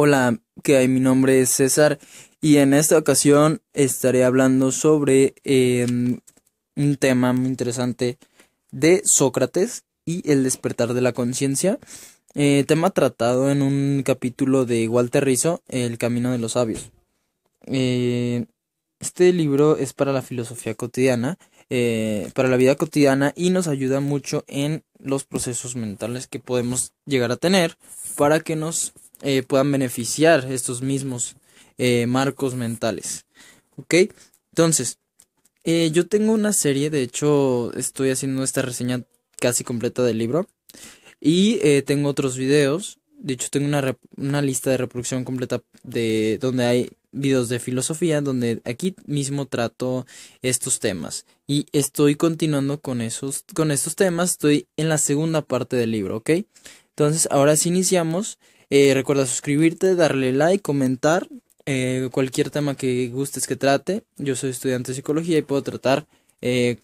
Hola, ¿qué hay? Mi nombre es César y en esta ocasión estaré hablando sobre em, un tema muy interesante de Sócrates y el despertar de la conciencia, eh, tema tratado en un capítulo de Walter Rizzo, El Camino de los Sabios. Eh, este libro es para la filosofía cotidiana, eh, para la vida cotidiana y nos ayuda mucho en los procesos mentales que podemos llegar a tener para que nos eh, puedan beneficiar estos mismos eh, marcos mentales. ¿Ok? Entonces, eh, yo tengo una serie, de hecho estoy haciendo esta reseña casi completa del libro y tengo otros videos, de hecho tengo una, lista de reproducción completa de donde hay videos de filosofía donde aquí mismo trato estos temas y estoy continuando con esos con estos temas estoy en la segunda parte del libro ok entonces ahora sí iniciamos eh, recuerda suscribirte, darle like, comentar eh, cualquier tema que gustes que trate. Yo soy estudiante de psicología y puedo tratar eh,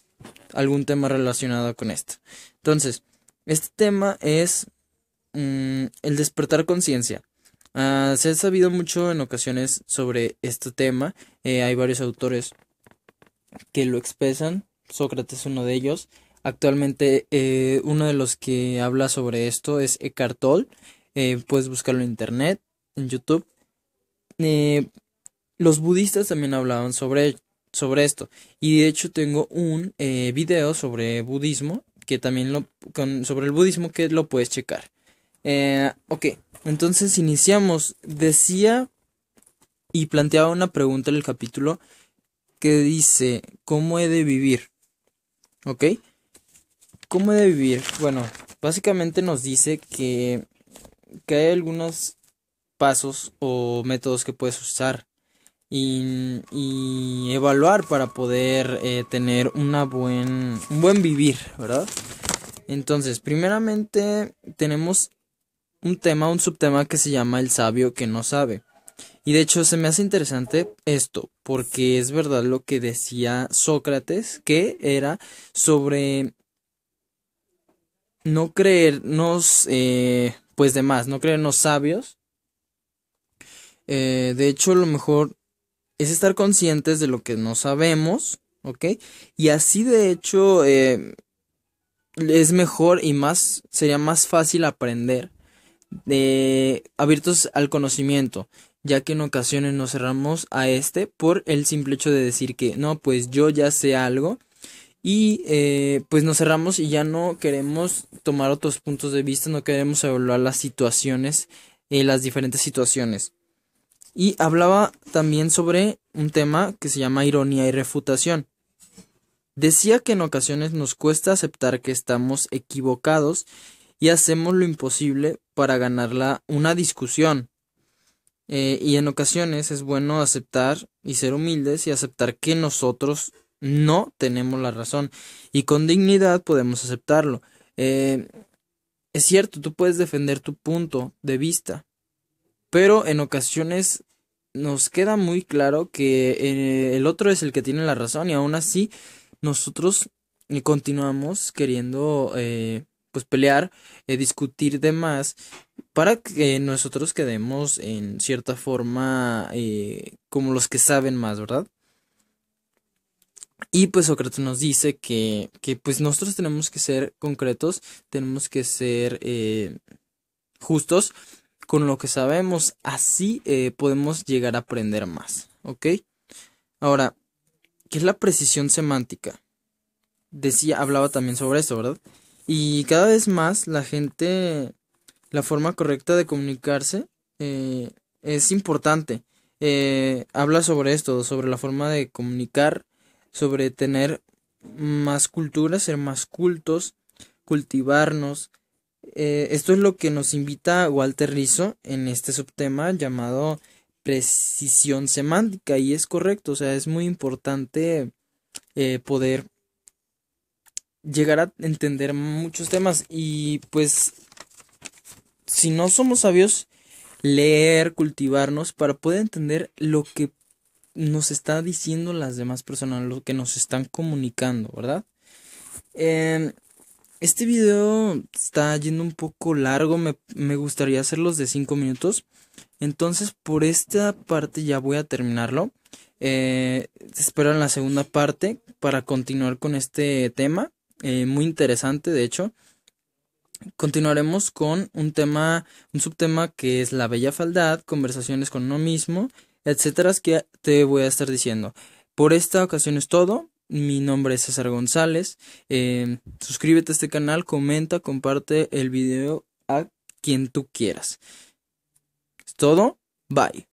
algún tema relacionado con esto. Entonces, este tema es mm, el despertar conciencia. Ah, se ha sabido mucho en ocasiones sobre este tema. hay varios autores que lo expresan. Sócrates es uno de ellos. Actualmente uno de los que habla sobre esto es Eckhart Tolle. Eh, puedes buscarlo en internet, en YouTube. Eh, los budistas también hablaban sobre, sobre esto. Y de hecho tengo un eh, video sobre budismo, que también lo, sobre el budismo que lo puedes checar. ok, entonces iniciamos. Decía y planteaba una pregunta en el capítulo que dice, ¿cómo he de vivir? ¿Ok? ¿Cómo he de vivir? Bueno, básicamente nos dice que que hay algunos pasos o métodos que puedes usar y, evaluar para poder eh, tener una buen, un buen vivir, ¿verdad? Entonces, primeramente tenemos un tema, un subtema que se llama el sabio que no sabe. Y de hecho se me hace interesante esto, porque es verdad lo que decía Sócrates, que era sobre no creernos eh, pues de más, no creen los sabios. Eh, de hecho, lo mejor es estar conscientes de lo que no sabemos, ¿ok? Y así, de hecho, eh, es mejor y más, sería más fácil aprender de abiertos al conocimiento, ya que en ocasiones nos cerramos a este por el simple hecho de decir que, no, pues yo ya sé algo, y eh, pues nos cerramos y ya no queremos tomar otros puntos de vista, no queremos evaluar las situaciones, eh, las diferentes situaciones. Y hablaba también sobre un tema que se llama ironía y refutación. Decía que en ocasiones nos cuesta aceptar que estamos equivocados y hacemos lo imposible para ganar una discusión. Eh, y en ocasiones es bueno aceptar y ser humildes y aceptar que nosotros no tenemos la razón y con dignidad podemos aceptarlo. Eh, es cierto, tú puedes defender tu punto de vista, pero en ocasiones nos queda muy claro que eh, el otro es el que tiene la razón y aún así nosotros continuamos queriendo eh, pues pelear, discutir de más para que nosotros quedemos en cierta forma como los que saben más, ¿verdad? Y pues Sócrates nos dice que, pues nosotros tenemos que ser concretos, tenemos que ser eh, justos con lo que sabemos, así eh, podemos llegar a aprender más, ¿ok? Ahora, ¿qué es la precisión semántica? Decía, hablaba también sobre eso, ¿verdad? Y cada vez más la gente, la forma correcta de comunicarse eh, es importante. habla sobre esto, sobre la forma de comunicar sobre tener más cultura, ser más cultos, cultivarnos. Eh, esto es lo que nos invita Walter Rizzo en este subtema llamado precisión semántica y es correcto, o sea, es muy importante eh, poder llegar a entender muchos temas y pues si no somos sabios, leer, cultivarnos para poder entender lo que nos está diciendo las demás personas, lo que nos están comunicando, ¿verdad? Em, este video está yendo un poco largo, me, gustaría hacerlos de 5 minutos. Entonces, por esta parte ya voy a terminarlo. Eh, espero en la segunda parte para continuar con este tema. Eh, muy interesante, de hecho. Continuaremos con un tema, un subtema que es la bella faldad, conversaciones con uno mismo etcétera, que te voy a estar diciendo. Por esta ocasión es todo. Mi nombre es César González. Em, suscríbete a este canal, comenta, comparte el video a quien tú quieras. Es todo. Bye.